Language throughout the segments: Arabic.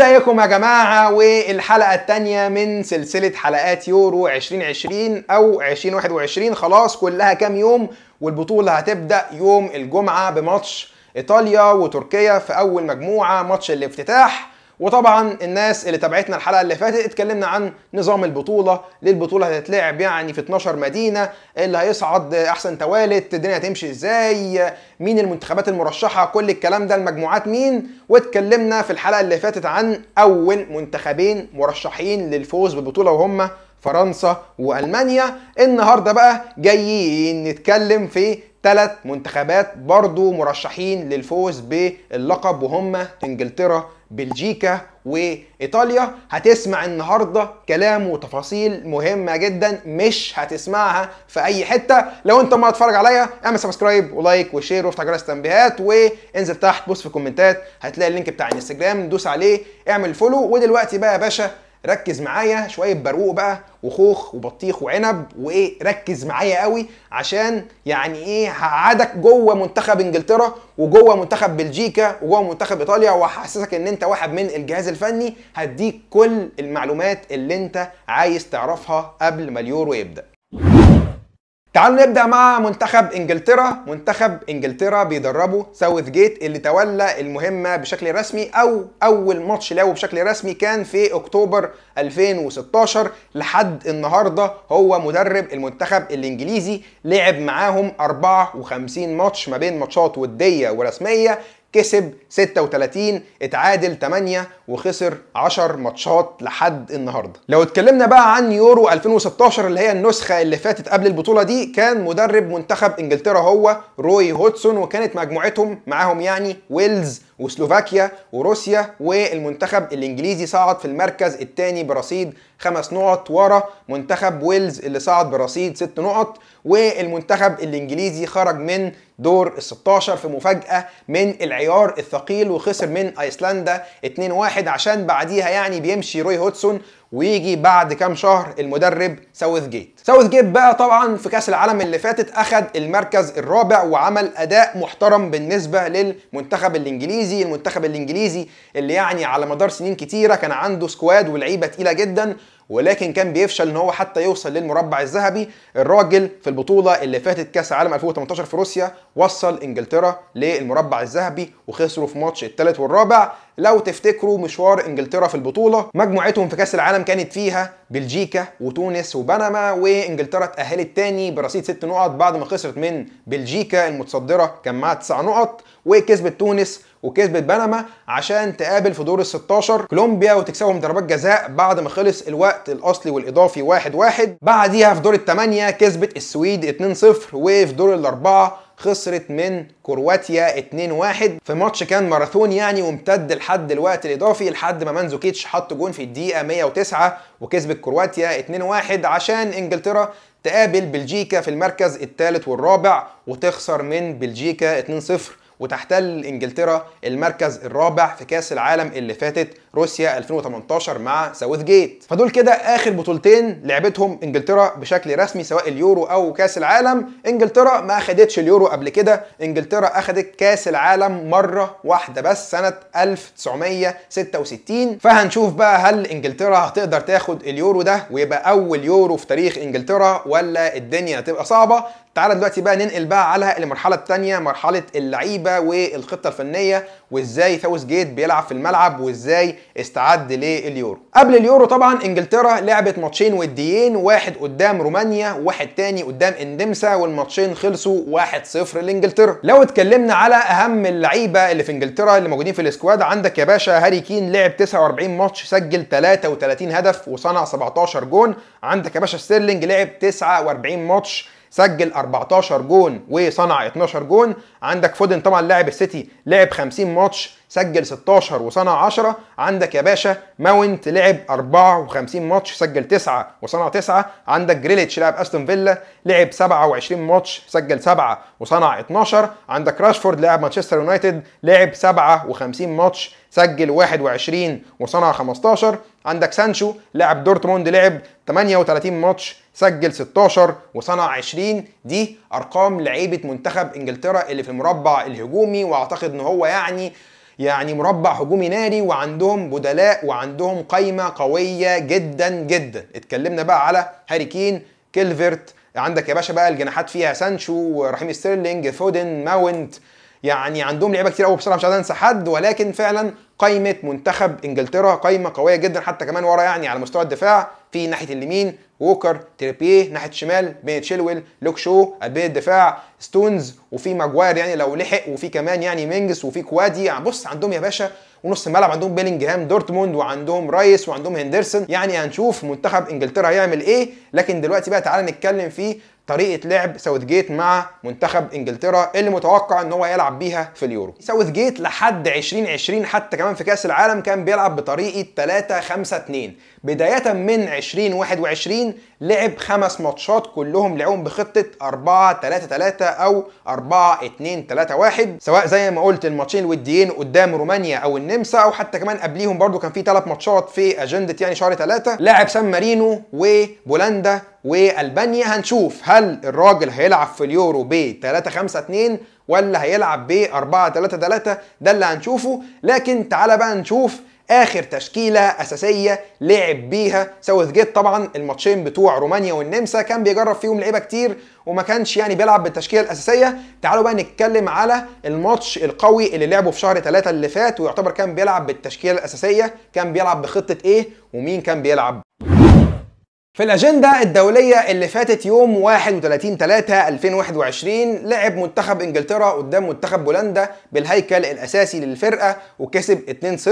ازيكم يا جماعه والحلقه التانية من سلسله حلقات يورو 2020 او 2021 خلاص كلها كام يوم والبطوله هتبدا يوم الجمعه بماتش ايطاليا وتركيا في اول مجموعه ماتش الافتتاح وطبعا الناس اللي تابعتنا الحلقه اللي فاتت اتكلمنا عن نظام البطوله ليه البطوله هتتلعب يعني في 12 مدينه إيه اللي هيصعد احسن توالت الدنيا هتمشي ازاي مين المنتخبات المرشحه كل الكلام ده المجموعات مين واتكلمنا في الحلقه اللي فاتت عن اول منتخبين مرشحين للفوز بالبطوله وهم فرنسا والمانيا النهارده بقى جايين نتكلم في ثلاث منتخبات برضو مرشحين للفوز باللقب وهم انجلترا بلجيكا وايطاليا هتسمع النهارده كلام وتفاصيل مهمه جدا مش هتسمعها في اي حته لو انت ما تتفرج عليا اعمل سبسكرايب ولايك وشير وافتح جرس التنبيهات وانزل تحت بص في الكومنتات هتلاقي اللينك بتاع الانستجرام دوس عليه اعمل فولو ودلوقتي بقى يا باشا ركز معايا شويه برقوق بقى وخوخ وبطيخ وعنب وايه ركز معايا قوي عشان يعني ايه هقعدك جوه منتخب انجلترا وجوه منتخب بلجيكا وجوه منتخب ايطاليا وهحسسك ان انت واحد من الجهاز الفني هديك كل المعلومات اللي انت عايز تعرفها قبل ما اليورو يبدا تعالوا نبدا مع منتخب انجلترا منتخب انجلترا بيدربه ساوث جيت اللي تولى المهمه بشكل رسمي او اول ماتش له بشكل رسمي كان في اكتوبر 2016 لحد النهارده هو مدرب المنتخب الانجليزي لعب معاهم 54 ماتش ما بين ماتشات وديه ورسميه كسب 36 اتعادل 8 وخسر 10 ماتشات لحد النهارده لو اتكلمنا بقى عن يورو 2016 اللي هي النسخه اللي فاتت قبل البطوله دي كان مدرب منتخب انجلترا هو روي هوتسون وكانت مجموعتهم معاهم يعني ويلز وسلوفاكيا وروسيا والمنتخب الانجليزي صعد في المركز الثاني برصيد خمس نقط ورا منتخب ويلز اللي صعد برصيد ست نقط والمنتخب الانجليزي خرج من دور ال 16 في مفاجأة من العيار الثقيل وخسر من ايسلندا 2-1 عشان بعديها يعني بيمشي روي هودسون ويجي بعد كام شهر المدرب ساوث جيت ساوث جيت بقى طبعا في كاس العالم اللي فاتت اخد المركز الرابع وعمل اداء محترم بالنسبه للمنتخب الانجليزي المنتخب الانجليزي اللي يعني على مدار سنين كتيره كان عنده سكواد ولعيبه تقيله جدا ولكن كان بيفشل ان هو حتى يوصل للمربع الذهبي الراجل في البطوله اللي فاتت كاس عالم 2018 في روسيا وصل انجلترا للمربع الذهبي وخسروا في ماتش الثالث والرابع لو تفتكروا مشوار انجلترا في البطوله مجموعتهم في كاس العالم كانت فيها بلجيكا وتونس وبنما وانجلترا اتاهلت تاني برصيد 6 نقط بعد ما خسرت من بلجيكا المتصدره كان معاها 9 نقط وكسبت تونس وكسبت بنما عشان تقابل في دور ال 16 كولومبيا وتكسبهم ضربات جزاء بعد ما خلص الوقت الاصلي والاضافي 1 1 بعديها في دور الثمانيه كسبت السويد 2 0 وفي دور الاربعه خسرت من كرواتيا 2-1 في ماتش كان ماراثون يعني وامتد لحد الوقت الاضافي لحد ما مانزوكيتش حط جون في الدقيقه 109 وكسبت كرواتيا 2-1 عشان انجلترا تقابل بلجيكا في المركز الثالث والرابع وتخسر من بلجيكا 2-0 وتحتل انجلترا المركز الرابع في كاس العالم اللي فاتت روسيا 2018 مع ساوث جيت فدول كده اخر بطولتين لعبتهم انجلترا بشكل رسمي سواء اليورو او كاس العالم انجلترا ما خدتش اليورو قبل كده انجلترا اخدت كاس العالم مره واحده بس سنه 1966 فهنشوف بقى هل انجلترا هتقدر تاخد اليورو ده ويبقى اول يورو في تاريخ انجلترا ولا الدنيا هتبقى صعبه تعالى دلوقتي بقى ننقل بقى على المرحله الثانيه مرحله اللعيبه والخطه الفنيه وازاي ساوث جيت بيلعب في الملعب وازاي استعد لليورو قبل اليورو طبعا انجلترا لعبت ماتشين وديين واحد قدام رومانيا واحد تاني قدام اندمسا والماتشين خلصوا 1-0 لانجلترا لو اتكلمنا على اهم اللعيبه اللي في انجلترا اللي موجودين في الاسكواد عندك يا باشا هاري كين لعب 49 ماتش سجل 33 هدف وصنع 17 جون عندك يا باشا ستيرلينج لعب 49 ماتش سجل 14 جون وصنع 12 جون عندك فودن طبعا لاعب السيتي لعب 50 ماتش سجل 16 وصنع 10 عندك يا باشا ماونت لعب 54 ماتش سجل 9 وصنع 9 عندك جريليتش لاعب استون فيلا لعب 27 ماتش سجل 7 وصنع 12 عندك راشفورد لاعب مانشستر يونايتد لعب 57 ماتش سجل 21 وصنع 15 عندك سانشو لاعب دورتموند لعب 38 ماتش سجل 16 وصنع 20 دي ارقام لعيبه منتخب انجلترا اللي في المربع الهجومي واعتقد ان هو يعني يعني مربع هجومي ناري وعندهم بدلاء وعندهم قايمه قويه جدا جدا اتكلمنا بقى على هاري كين كيلفرت عندك يا باشا بقى الجناحات فيها سانشو رحيم ستيرلينج فودن ماونت يعني عندهم لعيبه كتير قوي بصراحه مش عايز انسى حد ولكن فعلا قائمه منتخب انجلترا قائمه قويه جدا حتى كمان ورا يعني على مستوى الدفاع في ناحيه اليمين ووكر تريبيه ناحيه الشمال بين تشيلويل لوك شو قلبيه الدفاع ستونز وفي ماجواير يعني لو لحق وفي كمان يعني مينجس وفي كوادي يعني بص عندهم يا باشا ونص الملعب عندهم بيلينجهام دورتموند وعندهم رايس وعندهم هندرسون يعني هنشوف منتخب انجلترا هيعمل ايه لكن دلوقتي بقى تعالى نتكلم في طريقه لعب ساوث جيت مع منتخب انجلترا اللي متوقع ان هو يلعب بيها في اليورو ساوث جيت لحد 2020 حتى كمان في كاس العالم كان بيلعب بطريقه 3 5 2 بدايه من 2021 لعب خمس ماتشات كلهم لعبهم بخطه 4 3 3 او 4 2 3 1 سواء زي ما قلت الماتشين الوديين قدام رومانيا او النمسا او حتى كمان قبليهم برده كان في ثلاث ماتشات في اجنده يعني شهر 3 لعب سان مارينو وبولندا والبانيا هنشوف هل الراجل هيلعب في اليورو ب 3 5 2 ولا هيلعب ب 4 3 3 ده اللي هنشوفه لكن تعالى بقى نشوف اخر تشكيله اساسيه لعب بيها ساوث جيت طبعا الماتشين بتوع رومانيا والنمسا كان بيجرب فيهم لعيبه كتير وما كانش يعني بيلعب بالتشكيله الاساسيه تعالوا بقى نتكلم على الماتش القوي اللي لعبه في شهر 3 اللي فات ويعتبر كان بيلعب بالتشكيله الاساسيه كان بيلعب بخطه ايه ومين كان بيلعب في الأجندة الدولية اللي فاتت يوم 31 3 2021 لعب منتخب إنجلترا قدام منتخب بولندا بالهيكل الأساسي للفرقة وكسب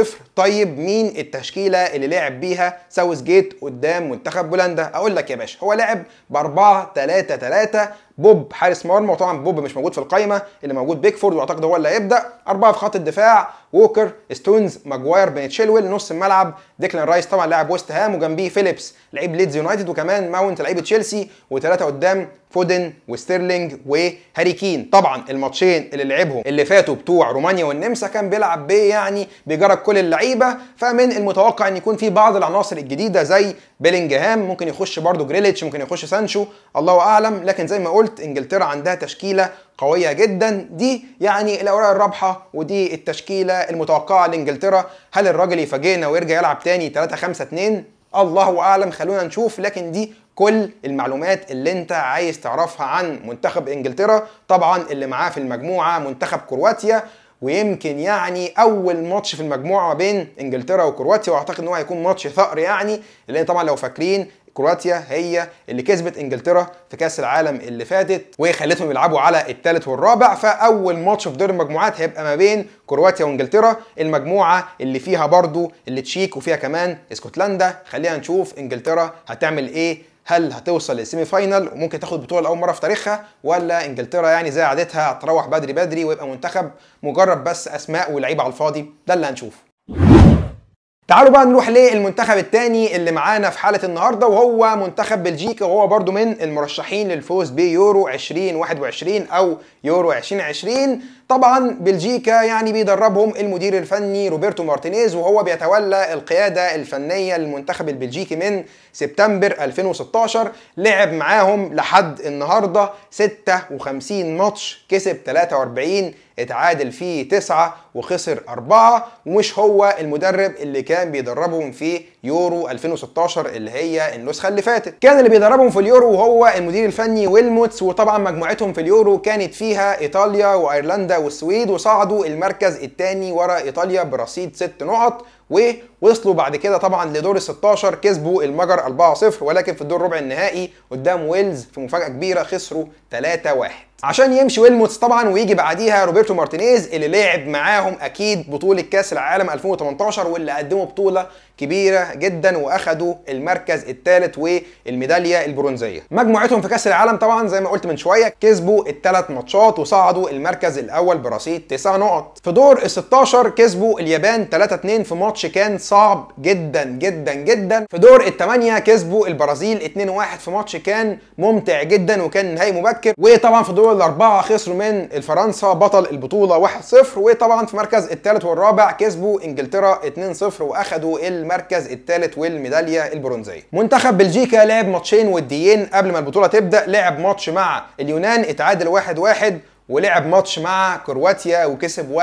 2-0 طيب مين التشكيلة اللي لعب بيها ساوث جيت قدام منتخب بولندا أقول لك يا باشا هو لعب ب 4 3 3 بوب حارس مرمى وطبعا بوب مش موجود في القايمه اللي موجود بيكفورد واعتقد هو اللي هيبدا اربعه في خط الدفاع ووكر ستونز ماجواير بين تشيلويل نص الملعب ديكلان رايس طبعا لاعب ويست هام وجنبيه فيليبس لعيب ليدز يونايتد وكمان ماونت لعيب تشيلسي وثلاثه قدام فودن وستيرلينج وهاري كين طبعا الماتشين اللي لعبهم اللي فاتوا بتوع رومانيا والنمسا كان بيلعب بيه يعني بيجرب كل اللعيبه فمن المتوقع ان يكون في بعض العناصر الجديده زي بيلينجهام ممكن يخش برده جريليتش ممكن يخش سانشو الله اعلم لكن زي ما قلت انجلترا عندها تشكيله قويه جدا دي يعني الاوراق الرابحه ودي التشكيله المتوقعه لانجلترا هل الراجل يفاجئنا ويرجع يلعب تاني 3 5 2 الله اعلم خلونا نشوف لكن دي كل المعلومات اللي انت عايز تعرفها عن منتخب انجلترا طبعا اللي معاه في المجموعه منتخب كرواتيا ويمكن يعني اول ماتش في المجموعه ما بين انجلترا وكرواتيا واعتقد ان هو هيكون ماتش ثأر يعني لان طبعا لو فاكرين كرواتيا هي اللي كسبت انجلترا في كاس العالم اللي فاتت وخلتهم يلعبوا على الثالث والرابع فاول ماتش في دور المجموعات هيبقى ما بين كرواتيا وانجلترا المجموعه اللي فيها برضو اللي تشيك وفيها كمان اسكتلندا خلينا نشوف انجلترا هتعمل ايه هل هتوصل للسيمي فاينل وممكن تاخد بطوله لاول مره في تاريخها ولا انجلترا يعني زي عادتها هتروح بدري بدري ويبقى منتخب مجرد بس اسماء ولعيبه على الفاضي ده اللي هنشوفه تعالوا بقى نروح للمنتخب الثاني اللي معانا في حاله النهارده وهو منتخب بلجيكا وهو برضو من المرشحين للفوز بيورو 2021 او يورو 2020 طبعا بلجيكا يعني بيدربهم المدير الفني روبرتو مارتينيز وهو بيتولى القياده الفنيه للمنتخب البلجيكي من سبتمبر 2016 لعب معاهم لحد النهارده 56 ماتش كسب 43 اتعادل فيه تسعة وخسر أربعة ومش هو المدرب اللي كان بيدربهم في يورو 2016 اللي هي النسخة اللي فاتت كان اللي بيدربهم في اليورو هو المدير الفني ويلموتس وطبعا مجموعتهم في اليورو كانت فيها إيطاليا وأيرلندا والسويد وصعدوا المركز الثاني ورا ايطاليا برصيد ست نقط و وصلوا بعد كده طبعا لدور ال 16 كسبوا المجر 4-0 ولكن في الدور ربع النهائي قدام ويلز في مفاجاه كبيره خسروا 3-1 عشان يمشي ويلموتس طبعا ويجي بعديها روبرتو مارتينيز اللي لعب معاهم اكيد بطوله كاس العالم 2018 واللي قدموا بطوله كبيره جدا واخدوا المركز الثالث والميداليه البرونزيه مجموعتهم في كاس العالم طبعا زي ما قلت من شويه كسبوا الثلاث ماتشات وصعدوا المركز الاول برصيد 9 نقط في دور ال 16 كسبوا اليابان 3-2 في ماتش كان صعب صعب جدا جدا جدا في دور الثمانيه كسبوا البرازيل 2-1 في ماتش كان ممتع جدا وكان نهائي مبكر وطبعا في دور الاربعه خسروا من الفرنسا بطل البطوله 1-0 وطبعا في مركز الثالث والرابع كسبوا انجلترا 2-0 واخدوا المركز الثالث والميداليه البرونزيه منتخب بلجيكا لعب ماتشين وديين قبل ما البطوله تبدا لعب ماتش مع اليونان اتعادل 1-1 ولعب ماتش مع كرواتيا وكسب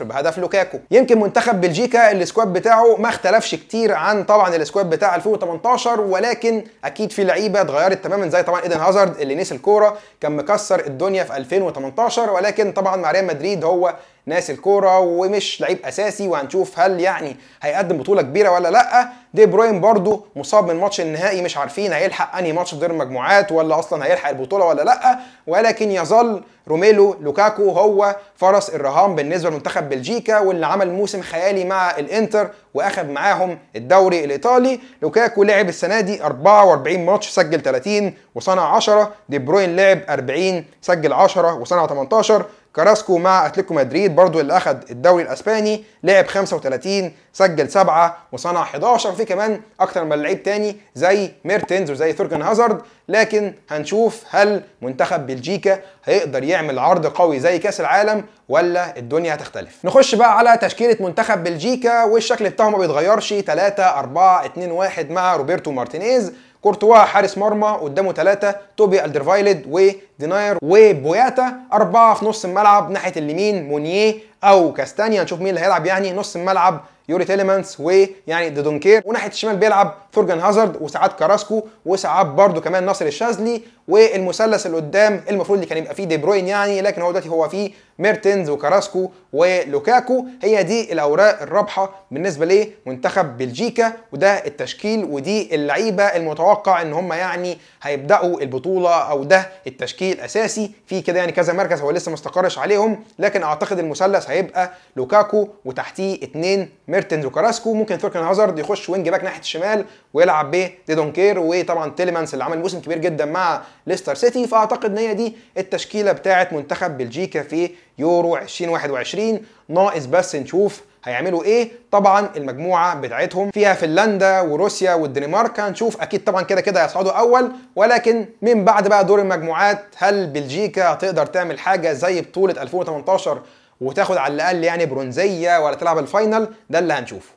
1-0 بهدف لوكاكو يمكن منتخب بلجيكا السكواد بتاعه ما اختلفش كتير عن طبعا السكواد بتاع 2018 ولكن اكيد في لعيبه اتغيرت تماما زي طبعا ايدن هازارد اللي نسي الكوره كان مكسر الدنيا في 2018 ولكن طبعا مع ريال مدريد هو ناسي الكوره ومش لعيب اساسي وهنشوف هل يعني هيقدم بطوله كبيره ولا لا دي بروين برضو مصاب من ماتش النهائي مش عارفين هيلحق انهي ماتش في دور المجموعات ولا اصلا هيلحق البطوله ولا لا ولكن يظل روميلو لوكاكو هو فرس الرهان بالنسبه لمنتخب بلجيكا واللي عمل موسم خيالي مع الانتر واخد معاهم الدوري الايطالي لوكاكو لعب السنه دي 44 ماتش سجل 30 وصنع 10 دي بروين لعب 40 سجل 10 وصنع 18 كراسكو مع اتلتيكو مدريد برضو اللي اخذ الدوري الاسباني لعب 35 سجل 7 وصنع 11 في كمان اكتر من لعيب تاني زي ميرتنز وزي ثورجن هازارد لكن هنشوف هل منتخب بلجيكا هيقدر يعمل عرض قوي زي كاس العالم ولا الدنيا هتختلف نخش بقى على تشكيله منتخب بلجيكا والشكل بتاعه ما بيتغيرش 3 4 2 1 مع روبرتو مارتينيز كورتوا حارس مرمى قدامه ثلاثه توبي الدرفايلد وديناير وبوياتا اربعه في نص الملعب ناحيه اليمين مونيه او كاستانيا نشوف مين اللي هيلعب يعني نص الملعب يوري تيليمانس ويعني ديدونكير وناحيه الشمال بيلعب ثورجان هازارد وساعات كراسكو وساعات برضو كمان ناصر الشاذلي والمثلث اللي قدام المفروض اللي كان يبقى فيه دي بروين يعني لكن هو دلوقتي هو فيه ميرتنز وكاراسكو ولوكاكو هي دي الاوراق الرابحه بالنسبه لمنتخب بلجيكا وده التشكيل ودي اللعيبه المتوقع ان هم يعني هيبداوا البطوله او ده التشكيل اساسي في كده يعني كذا مركز هو لسه ما استقرش عليهم لكن اعتقد المثلث هيبقى لوكاكو وتحتيه اثنين ميرتنز وكاراسكو ممكن ثوركن هازارد يخش وينج باك ناحيه الشمال ويلعب بيه دونكير وطبعا تيليمانس اللي عمل موسم كبير جدا مع ليستر سيتي فاعتقد ان هي دي التشكيله بتاعه منتخب بلجيكا في يورو 2021 ناقص بس نشوف هيعملوا ايه طبعا المجموعه بتاعتهم فيها فنلندا وروسيا والدنمارك هنشوف اكيد طبعا كده كده هيصعدوا اول ولكن من بعد بقى دور المجموعات هل بلجيكا هتقدر تعمل حاجه زي بطوله 2018 وتاخد على الاقل يعني برونزيه ولا تلعب الفاينل ده اللي هنشوفه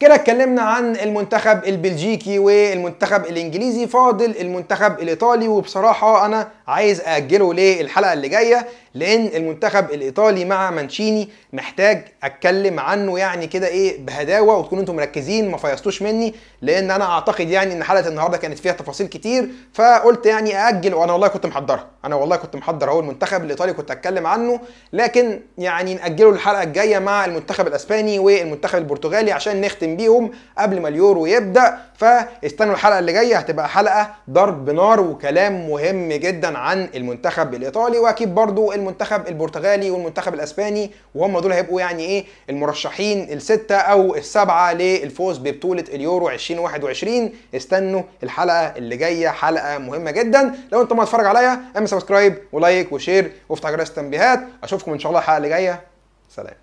كده اتكلمنا عن المنتخب البلجيكي والمنتخب الانجليزي فاضل المنتخب الايطالي وبصراحه انا عايز اجله للحلقه اللي جايه لان المنتخب الايطالي مع مانشيني محتاج اتكلم عنه يعني كده ايه بهداوه وتكونوا انتم مركزين ما فيصتوش مني لان انا اعتقد يعني ان حلقه النهارده كانت فيها تفاصيل كتير فقلت يعني ااجل وانا والله كنت محضرها انا والله كنت محضر اهو المنتخب الايطالي كنت اتكلم عنه لكن يعني ناجله للحلقه الجايه مع المنتخب الاسباني والمنتخب البرتغالي عشان نختم بيهم قبل ما اليورو يبدا فاستنوا الحلقه اللي جايه هتبقى حلقه ضرب نار وكلام مهم جدا عن المنتخب الايطالي واكيد برضو المنتخب البرتغالي والمنتخب الاسباني وهم دول هيبقوا يعني ايه المرشحين السته او السبعه للفوز ببطوله اليورو 2021 استنوا الحلقه اللي جايه حلقه مهمه جدا لو انت ما تتفرج عليا اعمل سبسكرايب ولايك وشير وافتح جرس التنبيهات اشوفكم ان شاء الله الحلقه اللي جايه سلام